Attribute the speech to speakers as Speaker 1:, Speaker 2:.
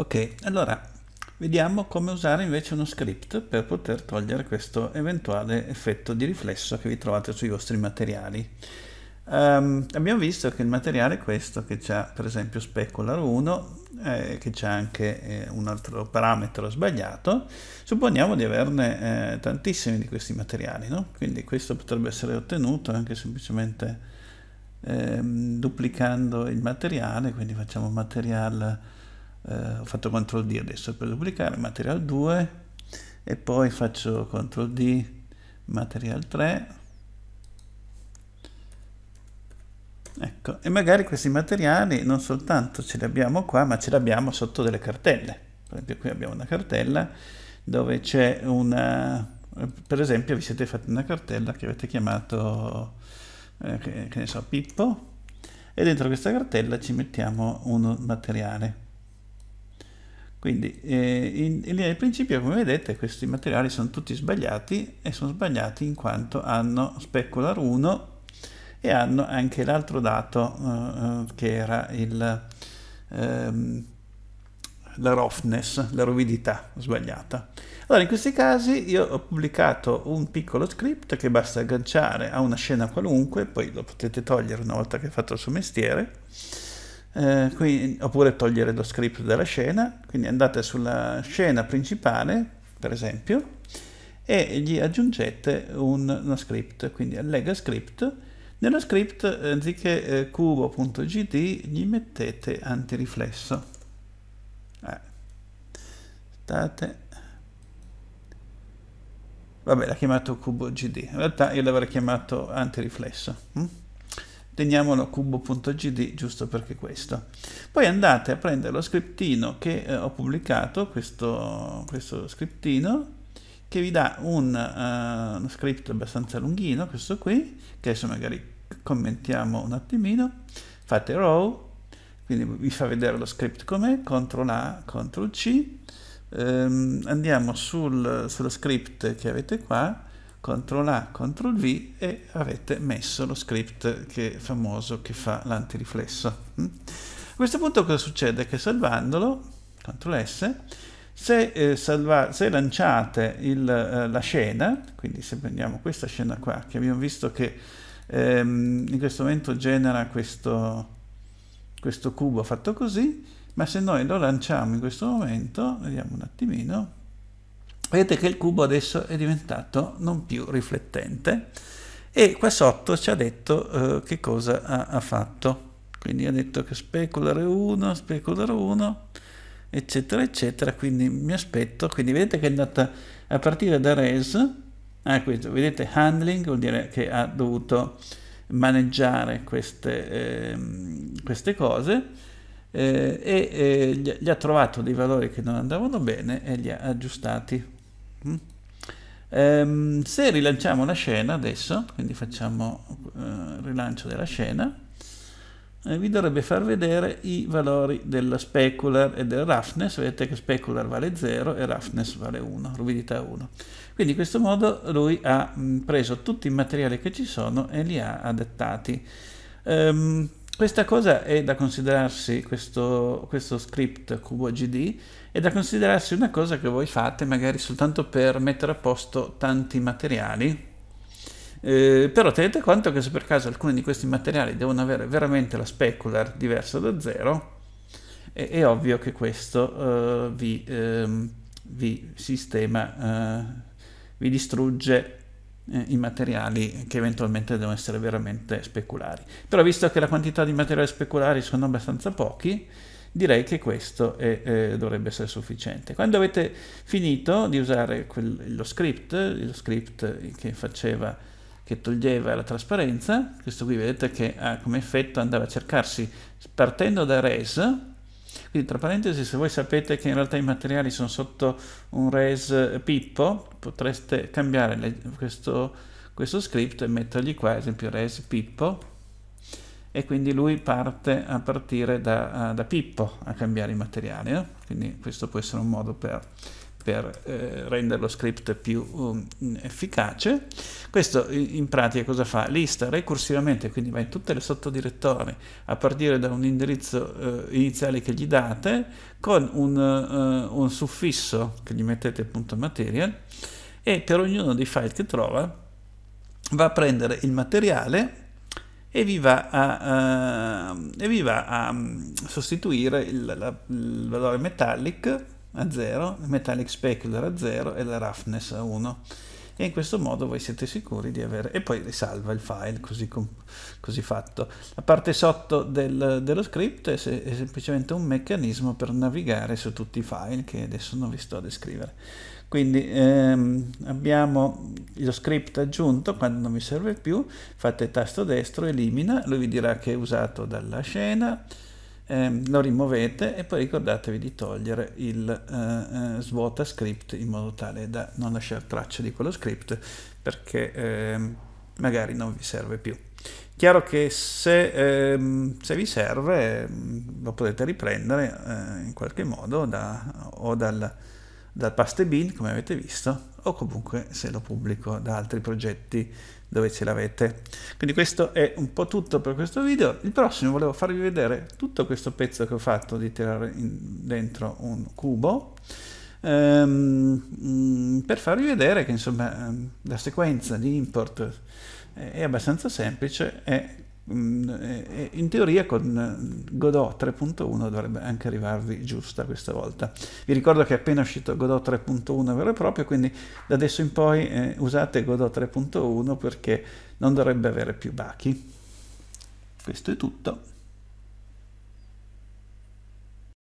Speaker 1: Ok, allora vediamo come usare invece uno script per poter togliere questo eventuale effetto di riflesso che vi trovate sui vostri materiali. Um, abbiamo visto che il materiale è questo che c'è per esempio specular 1 eh, che c'è anche eh, un altro parametro sbagliato supponiamo di averne eh, tantissimi di questi materiali no? quindi questo potrebbe essere ottenuto anche semplicemente ehm, duplicando il materiale quindi facciamo material eh, ho fatto CTRL D adesso per duplicare, material 2 e poi faccio CTRL D, material 3 Ecco, e magari questi materiali non soltanto ce li abbiamo qua, ma ce li abbiamo sotto delle cartelle. Per esempio qui abbiamo una cartella dove c'è una... Per esempio vi siete fatti una cartella che avete chiamato, eh, che, che ne so, Pippo, e dentro questa cartella ci mettiamo un materiale. Quindi eh, in, in linea di principio, come vedete, questi materiali sono tutti sbagliati e sono sbagliati in quanto hanno specular 1 e hanno anche l'altro dato eh, eh, che era il, ehm, la roughness, la ruvidità sbagliata. Allora, in questi casi io ho pubblicato un piccolo script che basta agganciare a una scena qualunque, poi lo potete togliere una volta che hai fatto il suo mestiere, eh, quindi, oppure togliere lo script della scena, quindi andate sulla scena principale, per esempio, e gli aggiungete un, uno script, quindi allega script. Nello script, anziché eh, cubo.gd, gli mettete antiriflesso. Eh. State. Vabbè, l'ha chiamato cubo.gd, in realtà io l'avrei chiamato antiriflesso. Hm? teniamolo cubo.gd giusto perché questo. Poi andate a prendere lo scriptino che eh, ho pubblicato, questo, questo scriptino, che vi dà un, uh, uno script abbastanza lunghino, questo qui, che adesso magari commentiamo un attimino, fate row, quindi vi fa vedere lo script com'è, CTRL A, CTRL C, um, andiamo sul, sullo script che avete qua, CTRL A, CTRL V e avete messo lo script che è famoso che fa l'antiriflesso. Mm? A questo punto cosa succede? Che salvandolo, CTRL S, se, eh, salva, se lanciate il, eh, la scena, quindi se prendiamo questa scena qua, che abbiamo visto che ehm, in questo momento genera questo, questo cubo fatto così, ma se noi lo lanciamo in questo momento, vediamo un attimino, vedete che il cubo adesso è diventato non più riflettente e qua sotto ci ha detto eh, che cosa ha, ha, fatto quindi ha detto che speculare 1 speculare 1 eccetera eccetera quindi mi aspetto quindi vedete che è andata a partire da res ah, questo, vedete handling vuol dire che ha dovuto maneggiare queste, eh, queste cose eh, e eh, gli ha trovato dei valori che non andavano bene e li ha aggiustati Mm? Ehm, se rilanciamo la scena adesso, quindi facciamo eh, rilancio della scena, eh, vi dovrebbe far vedere i valori della specular e del roughness, vedete che specular vale 0 e roughness vale 1, ruvidità 1. Quindi in questo modo lui ha mh, mm, preso tutti i materiali che ci sono e li ha adattati. Ehm, questa cosa è da considerarsi, questo, questo script CuboGD è da considerarsi una cosa che voi fate magari soltanto per mettere a posto tanti materiali, eh, però tenete conto che se per caso alcuni di questi materiali devono avere veramente la specular diversa da zero, è, è ovvio che questo eh, vi, ehm, vi, sistema, eh, vi distrugge eh, i materiali che eventualmente devono essere veramente speculari. Però visto che la quantità di materiali speculari sono abbastanza pochi, direi che questo è, eh, dovrebbe essere sufficiente. Quando avete finito di usare quel, lo script, lo script che faceva che toglieva la trasparenza, questo qui vedete che ha ah, come effetto andava a cercarsi partendo da res quindi tra parentesi, se voi sapete che in realtà i materiali sono sotto un res pippo, potreste cambiare le, questo, questo, script e mettergli qua, ad esempio, res pippo, e quindi lui parte a partire da, eh, da pippo a cambiare i materiali. Eh? Quindi questo può essere un modo per per eh, rendere lo script più um, efficace. Questo in pratica cosa fa? Lista recursivamente, quindi va in tutte le sottodirettorie a partire da un indirizzo eh, iniziale che gli date con un, uh, un suffisso che gli mettete appunto material e per ognuno dei file che trova va a prendere il materiale e vi va a, uh, e vi va a um, sostituire il, la, il valore metallic a 0, il metallic specular a 0 e la roughness a 1 e in questo modo voi siete sicuri di avere e poi risalva il file così, così fatto la parte sotto del, dello script è, se, è, semplicemente un meccanismo per navigare su tutti i file che adesso non vi sto a descrivere quindi ehm, abbiamo lo script aggiunto quando non mi serve più fate tasto destro elimina lui vi dirà che è usato dalla scena eh, lo rimuovete e poi ricordatevi di togliere il eh, eh svuota script in modo tale da non lasciare traccia di quello script perché eh, magari non vi serve più. Chiaro che se, ehm, se vi serve ehm, lo potete riprendere eh, in qualche modo da, o dal dal Paste Bean, come avete visto, o comunque se lo pubblico da altri progetti dove ce l'avete. Quindi questo è un po' tutto per questo video. Il prossimo volevo farvi vedere tutto questo pezzo che ho fatto di tirare dentro un cubo ehm, mm, per farvi vedere che insomma ehm, la sequenza di import è abbastanza semplice e Mm, in teoria con eh, Godot 3.1 dovrebbe anche arrivarvi giusta questa volta. Vi ricordo che è appena uscito Godot 3.1 vero e proprio, quindi da adesso in poi eh, usate Godot 3.1 perché non dovrebbe avere più bachi. Questo è tutto.